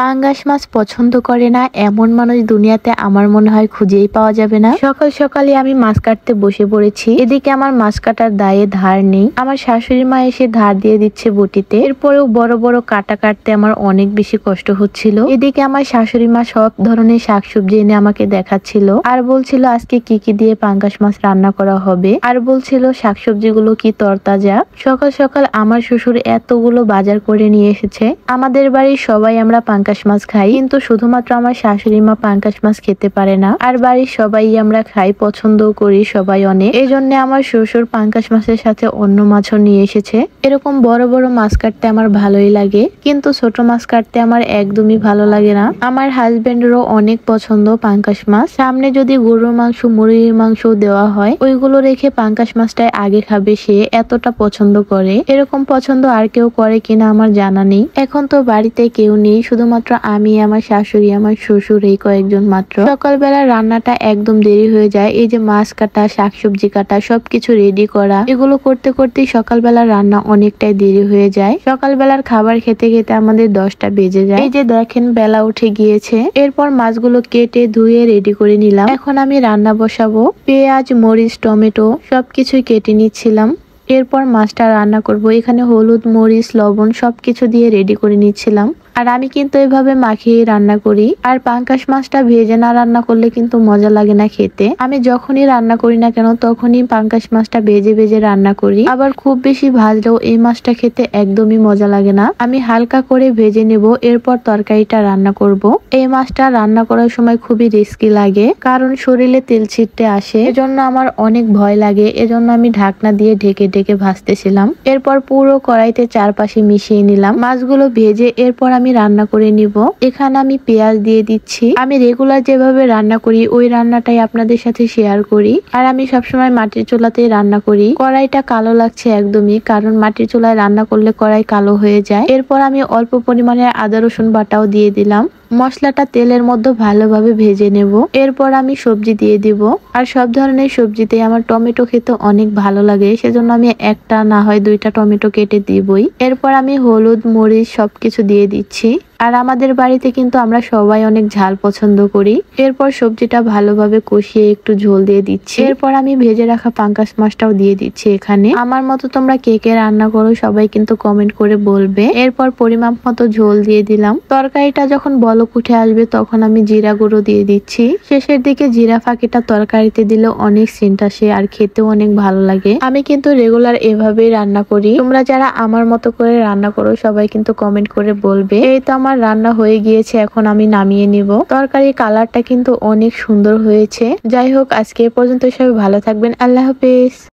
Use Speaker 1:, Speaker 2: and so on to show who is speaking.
Speaker 1: পাঙ্গাস মাছ পছন্দ করে না এমন মানুষ দুনিয়াতে আমার মনে হয় খুঁজেই পাওয়া যাবে না সকাল সকালে আমি মাছ কাটতে বসে পড়েছি এদিকে আমার মাছ কাটার দায়ে ধার নেই আমার শাশুড়ি মা এসে ধার দিয়ে দিচ্ছে বটিতে এরপরেও বড় বড় কাটা কাটতে আমার অনেক বেশি কষ্ট হচ্ছিল এদিকে আমার শাশুড়ি মা সব ধরনের শাকসবজি এনে আমাকে দেখাচ্ছিল আর বলছিল আজকে কি কি দিয়ে পাঙ্গাস মাছ রান্না করা হবে আর বলছিল শাকসবজিগুলো কি তরতাজা সকাল সকাল আমার শ্বশুর এতগুলো বাজার করে নিয়ে এসেছে আমাদের বাড়ির সবাই আমরা পাঙ্কাশ মাছ খাই কিন্তু শুধুমাত্র আমার শাশুড়ি মা পাঙ্কাশ মাছ খেতে পারে না আর বাড়ির সবাই আমরা খাই পছন্দ করি সবাই অনেক এই জন্য আমার শ্বশুর পাঙ্কাশ মাছের সাথে অন্য মাছও নিয়ে এসেছে এরকম বড় বড় মাছ কাটতে আমার ভালোই লাগে কিন্তু ছোট মাছ কাটতে আমার একদমই ভালো লাগে না আমার হাজবেন্ডেরও অনেক পছন্দ পাঙ্কাশ মাছ সামনে যদি গরুর মাংস মুরগির মাংস দেওয়া হয় ওইগুলো রেখে পাঙ্কাশ মাছটাই আগে খাবে সে এতটা পছন্দ করে এরকম পছন্দ আর কেউ করে কিনা আমার জানা নেই এখন তো বাড়িতে কেউ নেই শুধুমাত্র শুধুমাত্র আমি আমার শাশুড়ি আমার শ্বশুর এই কয়েকজন মাত্র সকালবেলা রান্নাটা একদম দেরি হয়ে যায় এই যে মাছ কাটা শাকসবজি কাটা সবকিছু রেডি করা এগুলো করতে করতে সকালবেলা রান্না অনেকটাই দেরি হয়ে যায় সকালবেলার খাবার খেতে খেতে আমাদের দশটা বেজে যায় এই যে দেখেন বেলা উঠে গিয়েছে এরপর মাছগুলো কেটে ধুয়ে রেডি করে নিলাম এখন আমি রান্না বসাবো পেঁয়াজ মরিচ টমেটো সবকিছুই কেটে নিচ্ছিলাম এরপর মাছটা রান্না করব এখানে হলুদ মরিচ লবণ সবকিছু দিয়ে রেডি করে নিচ্ছিলাম আর আমি কিন্তু এভাবে মাখিয়ে রান্না করি আর পাঙ্কাশ মাছটা ভেজে না রান্না করলে কিন্তু মজা লাগে না খেতে আমি যখনই রান্না করি না কেন তখনই পাঙ্কাশ মাছটা ভেজে ভেজে রান্না করি আবার খুব বেশি ভাজলেও এই মাছটা খেতে একদমই মজা লাগে না আমি হালকা করে ভেজে নেব এরপর তরকারিটা রান্না করব। এই মাছটা রান্না করার সময় খুবই রিস্কি লাগে কারণ শরীরে তেল ছিটতে আসে এজন্য আমার অনেক ভয় লাগে এজন্য আমি ঢাকনা দিয়ে ঢেকে ঢেকে ভাজতেছিলাম এরপর পুরো কড়াইতে চারপাশে মিশিয়ে নিলাম মাছগুলো ভেজে এরপর আমি আমি রান্না করে নিব এখানে আমি পেঁয়াজ দিয়ে দিচ্ছি আমি রেগুলার যেভাবে রান্না করি ওই রান্নাটাই আপনাদের সাথে শেয়ার করি আর আমি সবসময় মাটির চুলাতেই রান্না করি কড়াইটা কালো লাগছে একদমই কারণ মাটির চুলায় রান্না করলে কড়াই কালো হয়ে যায় এরপর আমি অল্প পরিমাণে আদা রসুন বাটাও দিয়ে দিলাম মশলাটা তেলের মধ্যে ভালোভাবে ভেজে নেব এরপর আমি সবজি দিয়ে দিব আর সব ধরনের সবজিতে আমার টমেটো খেতে অনেক ভালো লাগে সেজন্য আমি একটা না হয় দুইটা টমেটো কেটে দিবই এরপর আমি হলুদ মরিচ সবকিছু দিয়ে দিচ্ছি আর আমাদের বাড়িতে কিন্তু আমরা সবাই অনেক ঝাল পছন্দ করি এরপর সবজিটা ভালোভাবে কষিয়ে একটু ঝোল দিয়ে দিচ্ছি এরপর আমি ভেজে রাখা পাঙ্কাশ মাছটাও দিয়ে দিচ্ছি এখানে আমার মতো তোমরা কে কে রান্না করো সবাই কিন্তু কমেন্ট করে বলবে এরপর পরিমাপ মতো ঝোল দিয়ে দিলাম তরকারিটা যখন বলক উঠে আসবে তখন আমি জিরা গুঁড়ো দিয়ে দিচ্ছি শেষের দিকে জিরা ফাঁকিটা তরকারিতে দিলে অনেক সেন্ট আসে আর খেতেও অনেক ভালো লাগে আমি কিন্তু রেগুলার এভাবেই রান্না করি তোমরা যারা আমার মতো করে রান্না করো সবাই কিন্তু কমেন্ট করে বলবে এই তো আমার রান্না হয়ে গিয়েছে এখন আমি নামিয়ে নিব তরকারি কালারটা কিন্তু অনেক সুন্দর হয়েছে যাই হোক আজকে পর্যন্ত সবাই ভালো থাকবেন আল্লাহ হাফেজ